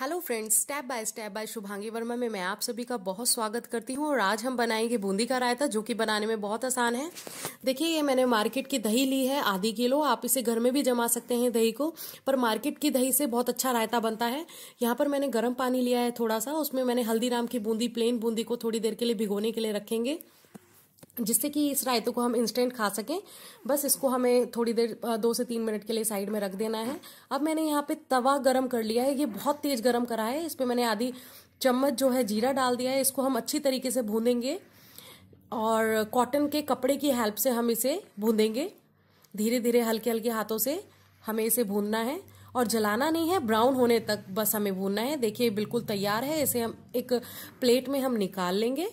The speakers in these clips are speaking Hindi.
Hello friends step by step by Shubhangi Verma में मैं आप सभी का बहुत स्वागत करती हूँ और आज हम बनाएंगे बूंदी का रायता जो कि बनाने में बहुत आसान है देखिए ये मैंने मार्केट की दही ली है आधी किलो आप इसे घर में भी जमा सकते हैं दही को पर मार्केट की दही से बहुत अच्छा रायता बनता है यहाँ पर मैंने गर्म पानी लिया है थोड़ा सा उसमें मैंने हल्दीराम की बूंदी प्लेन बूंदी को थोड़ी देर के लिए भिगोने के लिए रखेंगे जिससे कि इस रायते को हम इंस्टेंट खा सकें बस इसको हमें थोड़ी देर दो से तीन मिनट के लिए साइड में रख देना है अब मैंने यहाँ पे तवा गरम कर लिया है ये बहुत तेज गरम करा है इस पर मैंने आधी चम्मच जो है जीरा डाल दिया है इसको हम अच्छी तरीके से भूनेंगे और कॉटन के कपड़े की हेल्प से हम इसे भूनेंगे धीरे धीरे हल्के हल्के हाथों से हमें इसे भूनना है और जलाना नहीं है ब्राउन होने तक बस हमें भूनना है देखिए बिल्कुल तैयार है इसे हम एक प्लेट में हम निकाल लेंगे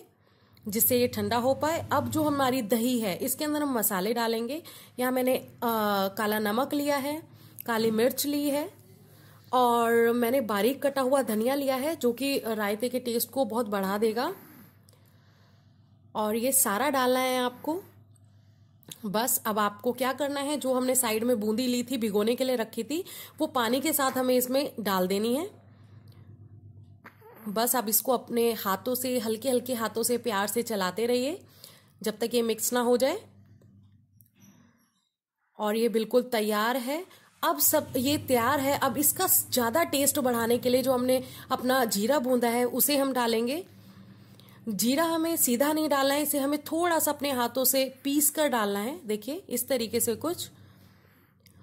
जिससे ये ठंडा हो पाए अब जो हमारी दही है इसके अंदर हम मसाले डालेंगे यहाँ मैंने आ, काला नमक लिया है काली मिर्च ली है और मैंने बारीक कटा हुआ धनिया लिया है जो कि रायते के टेस्ट को बहुत बढ़ा देगा और ये सारा डालना है आपको बस अब आपको क्या करना है जो हमने साइड में बूंदी ली थी भिगोने के लिए रखी थी वो पानी के साथ हमें इसमें डाल देनी है बस आप इसको अपने हाथों से हल्के हल्के हाथों से प्यार से चलाते रहिए जब तक ये मिक्स ना हो जाए और ये बिल्कुल तैयार है अब सब ये तैयार है अब इसका ज़्यादा टेस्ट बढ़ाने के लिए जो हमने अपना जीरा बूंदा है उसे हम डालेंगे जीरा हमें सीधा नहीं डालना है इसे हमें थोड़ा सा अपने हाथों से पीस कर डालना है देखिए इस तरीके से कुछ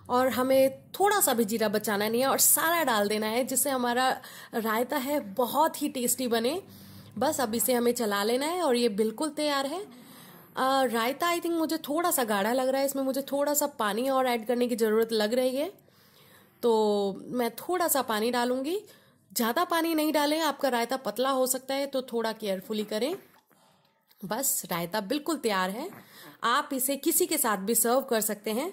और हमें थोड़ा सा भी जीरा बचाना नहीं है और सारा डाल देना है जिससे हमारा रायता है बहुत ही टेस्टी बने बस अब इसे हमें चला लेना है और ये बिल्कुल तैयार है आ, रायता आई थिंक मुझे थोड़ा सा गाढ़ा लग रहा है इसमें मुझे थोड़ा सा पानी और ऐड करने की ज़रूरत लग रही है तो मैं थोड़ा सा पानी डालूंगी ज़्यादा पानी नहीं डालें आपका रायता पतला हो सकता है तो थोड़ा केयरफुली करें बस रायता बिल्कुल तैयार है आप इसे किसी के साथ भी सर्व कर सकते हैं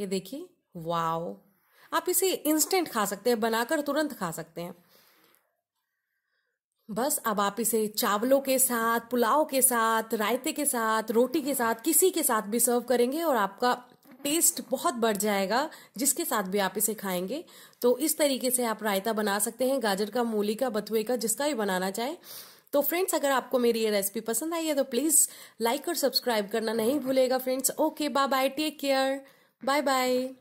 ये देखिए वाओ आप इसे इंस्टेंट खा सकते हैं बनाकर तुरंत खा सकते हैं बस अब आप इसे चावलों के साथ पुलाव के साथ रायते के साथ रोटी के साथ किसी के साथ भी सर्व करेंगे और आपका टेस्ट बहुत बढ़ जाएगा जिसके साथ भी आप इसे खाएंगे तो इस तरीके से आप रायता बना सकते हैं गाजर का मूली का बथुए का जिसका भी बनाना चाहे तो फ्रेंड्स अगर आपको मेरी ये रेसिपी पसंद आई है तो प्लीज़ लाइक और सब्सक्राइब करना नहीं भूलेगा friends okay bye bye take care Bye bye.